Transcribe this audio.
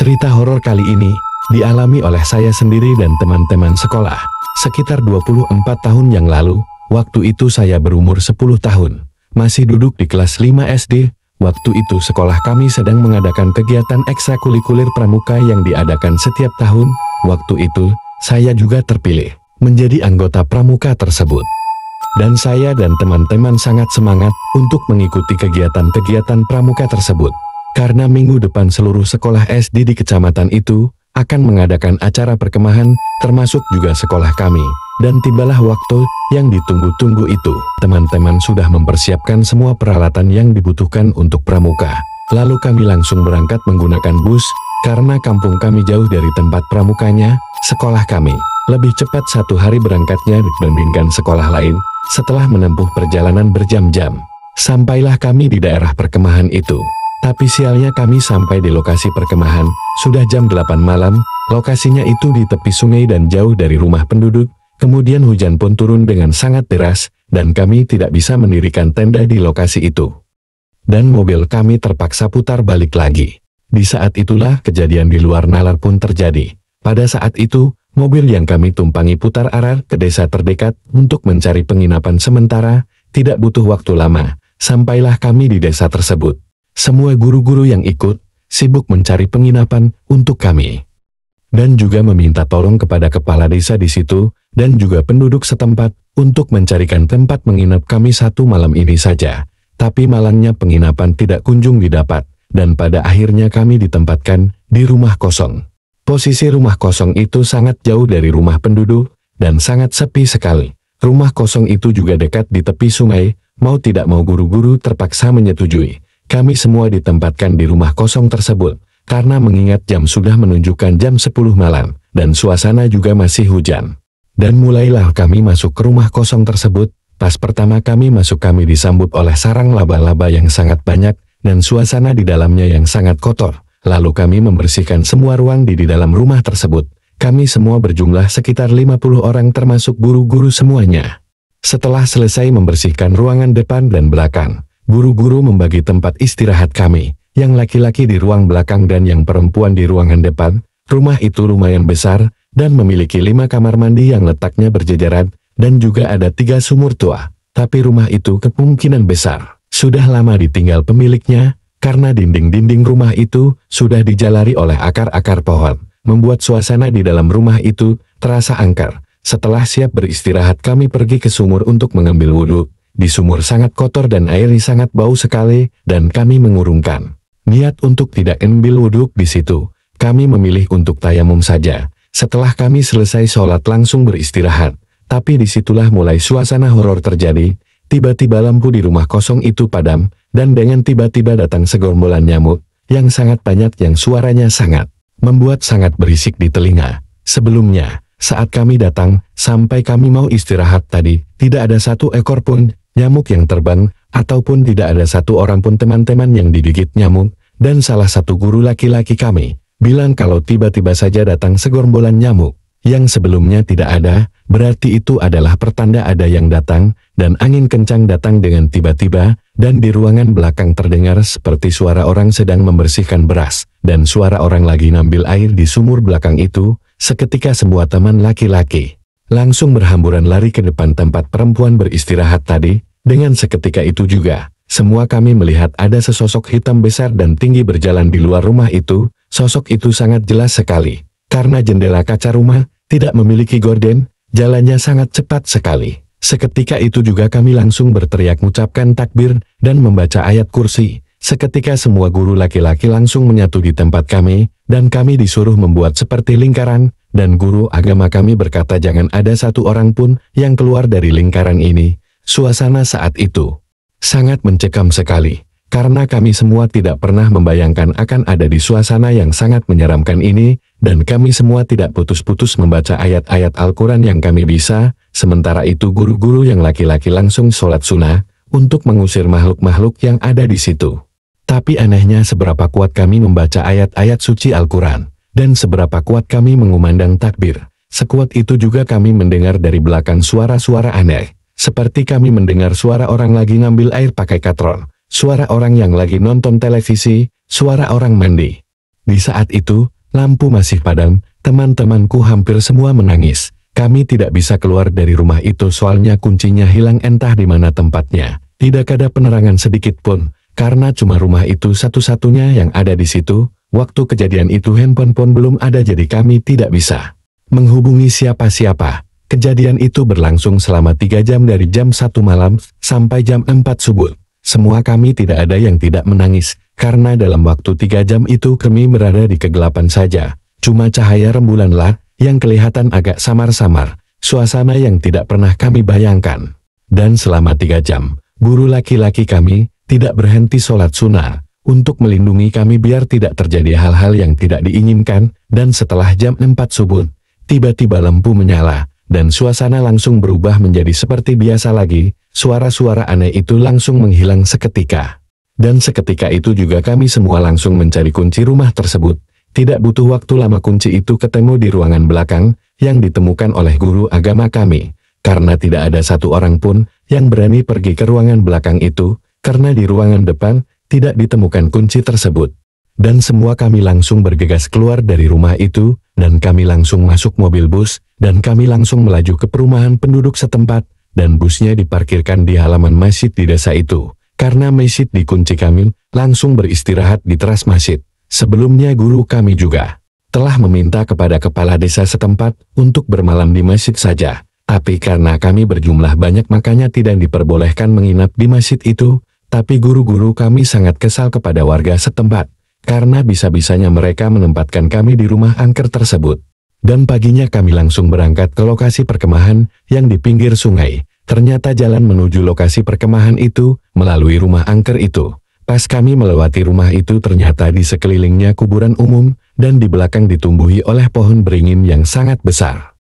Cerita horor kali ini dialami oleh saya sendiri dan teman-teman sekolah. Sekitar 24 tahun yang lalu, waktu itu saya berumur 10 tahun, masih duduk di kelas 5 SD. Waktu itu sekolah kami sedang mengadakan kegiatan ekstrakurikuler pramuka yang diadakan setiap tahun. Waktu itu, saya juga terpilih menjadi anggota pramuka tersebut. Dan saya dan teman-teman sangat semangat untuk mengikuti kegiatan-kegiatan pramuka tersebut. Karena minggu depan seluruh sekolah SD di kecamatan itu akan mengadakan acara perkemahan, termasuk juga sekolah kami. Dan tibalah waktu yang ditunggu-tunggu itu. Teman-teman sudah mempersiapkan semua peralatan yang dibutuhkan untuk pramuka. Lalu kami langsung berangkat menggunakan bus, karena kampung kami jauh dari tempat pramukanya, sekolah kami. Lebih cepat satu hari berangkatnya dibandingkan sekolah lain, setelah menempuh perjalanan berjam-jam. Sampailah kami di daerah perkemahan itu. Tapi sialnya kami sampai di lokasi perkemahan, sudah jam 8 malam, lokasinya itu di tepi sungai dan jauh dari rumah penduduk, kemudian hujan pun turun dengan sangat deras, dan kami tidak bisa mendirikan tenda di lokasi itu. Dan mobil kami terpaksa putar balik lagi. Di saat itulah kejadian di luar nalar pun terjadi. Pada saat itu, mobil yang kami tumpangi putar arah ke desa terdekat untuk mencari penginapan sementara, tidak butuh waktu lama, sampailah kami di desa tersebut. Semua guru-guru yang ikut sibuk mencari penginapan untuk kami. Dan juga meminta tolong kepada kepala desa di situ dan juga penduduk setempat untuk mencarikan tempat menginap kami satu malam ini saja. Tapi malangnya penginapan tidak kunjung didapat dan pada akhirnya kami ditempatkan di rumah kosong. Posisi rumah kosong itu sangat jauh dari rumah penduduk dan sangat sepi sekali. Rumah kosong itu juga dekat di tepi sungai, mau tidak mau guru-guru terpaksa menyetujui kami semua ditempatkan di rumah kosong tersebut, karena mengingat jam sudah menunjukkan jam 10 malam, dan suasana juga masih hujan. Dan mulailah kami masuk ke rumah kosong tersebut, pas pertama kami masuk kami disambut oleh sarang laba-laba yang sangat banyak, dan suasana di dalamnya yang sangat kotor. Lalu kami membersihkan semua ruang di di dalam rumah tersebut. Kami semua berjumlah sekitar 50 orang termasuk guru-guru semuanya. Setelah selesai membersihkan ruangan depan dan belakang, Guru-guru membagi tempat istirahat kami, yang laki-laki di ruang belakang dan yang perempuan di ruangan depan. Rumah itu lumayan besar, dan memiliki lima kamar mandi yang letaknya berjejeran, dan juga ada tiga sumur tua. Tapi rumah itu kemungkinan besar. Sudah lama ditinggal pemiliknya, karena dinding-dinding rumah itu sudah dijalari oleh akar-akar pohon, membuat suasana di dalam rumah itu terasa angker. Setelah siap beristirahat kami pergi ke sumur untuk mengambil wudhu, di sumur sangat kotor dan airnya sangat bau sekali, dan kami mengurungkan. Niat untuk tidak ambil wuduk di situ, kami memilih untuk tayamum saja. Setelah kami selesai sholat langsung beristirahat, tapi disitulah mulai suasana horor terjadi, tiba-tiba lampu di rumah kosong itu padam, dan dengan tiba-tiba datang segombolan nyamuk, yang sangat banyak yang suaranya sangat membuat sangat berisik di telinga. Sebelumnya, saat kami datang, sampai kami mau istirahat tadi, tidak ada satu ekor pun nyamuk yang terbang, ataupun tidak ada satu orang pun teman-teman yang digigit nyamuk, dan salah satu guru laki-laki kami, bilang kalau tiba-tiba saja datang segerombolan nyamuk, yang sebelumnya tidak ada, berarti itu adalah pertanda ada yang datang, dan angin kencang datang dengan tiba-tiba, dan di ruangan belakang terdengar seperti suara orang sedang membersihkan beras, dan suara orang lagi nambil air di sumur belakang itu, seketika semua teman laki-laki langsung berhamburan lari ke depan tempat perempuan beristirahat tadi, dengan seketika itu juga, semua kami melihat ada sesosok hitam besar dan tinggi berjalan di luar rumah itu, sosok itu sangat jelas sekali, karena jendela kaca rumah, tidak memiliki gorden, jalannya sangat cepat sekali. Seketika itu juga kami langsung berteriak mengucapkan takbir, dan membaca ayat kursi, Seketika semua guru laki-laki langsung menyatu di tempat kami, dan kami disuruh membuat seperti lingkaran, dan guru agama kami berkata jangan ada satu orang pun yang keluar dari lingkaran ini. Suasana saat itu sangat mencekam sekali, karena kami semua tidak pernah membayangkan akan ada di suasana yang sangat menyeramkan ini, dan kami semua tidak putus-putus membaca ayat-ayat Al-Quran yang kami bisa, sementara itu guru-guru yang laki-laki langsung sholat sunnah, untuk mengusir makhluk-makhluk yang ada di situ. Tapi anehnya seberapa kuat kami membaca ayat-ayat suci Al-Quran dan seberapa kuat kami mengumandang takbir. Sekuat itu juga kami mendengar dari belakang suara-suara aneh, seperti kami mendengar suara orang lagi ngambil air pakai katron, suara orang yang lagi nonton televisi, suara orang mandi. Di saat itu, lampu masih padam, teman-temanku hampir semua menangis. Kami tidak bisa keluar dari rumah itu soalnya kuncinya hilang entah di mana tempatnya. Tidak ada penerangan sedikit pun, karena cuma rumah itu satu-satunya yang ada di situ, waktu kejadian itu handphone pun belum ada jadi kami tidak bisa menghubungi siapa-siapa. Kejadian itu berlangsung selama 3 jam dari jam 1 malam sampai jam 4 subuh. Semua kami tidak ada yang tidak menangis, karena dalam waktu 3 jam itu kami berada di kegelapan saja. Cuma cahaya rembulanlah, yang kelihatan agak samar-samar, suasana yang tidak pernah kami bayangkan. Dan selama 3 jam, guru laki-laki kami, tidak berhenti sholat sunnah, untuk melindungi kami biar tidak terjadi hal-hal yang tidak diinginkan, dan setelah jam 4 subuh, tiba-tiba lampu menyala, dan suasana langsung berubah menjadi seperti biasa lagi, suara-suara aneh itu langsung menghilang seketika. Dan seketika itu juga kami semua langsung mencari kunci rumah tersebut, tidak butuh waktu lama kunci itu ketemu di ruangan belakang, yang ditemukan oleh guru agama kami, karena tidak ada satu orang pun yang berani pergi ke ruangan belakang itu, karena di ruangan depan tidak ditemukan kunci tersebut. Dan semua kami langsung bergegas keluar dari rumah itu, dan kami langsung masuk mobil bus, dan kami langsung melaju ke perumahan penduduk setempat, dan busnya diparkirkan di halaman masjid di desa itu. Karena masjid dikunci kami, langsung beristirahat di teras masjid. Sebelumnya guru kami juga telah meminta kepada kepala desa setempat untuk bermalam di masjid saja. Tapi karena kami berjumlah banyak makanya tidak diperbolehkan menginap di masjid itu, tapi guru-guru kami sangat kesal kepada warga setempat, karena bisa-bisanya mereka menempatkan kami di rumah angker tersebut. Dan paginya kami langsung berangkat ke lokasi perkemahan yang di pinggir sungai. Ternyata jalan menuju lokasi perkemahan itu, melalui rumah angker itu. Pas kami melewati rumah itu ternyata di sekelilingnya kuburan umum, dan di belakang ditumbuhi oleh pohon beringin yang sangat besar.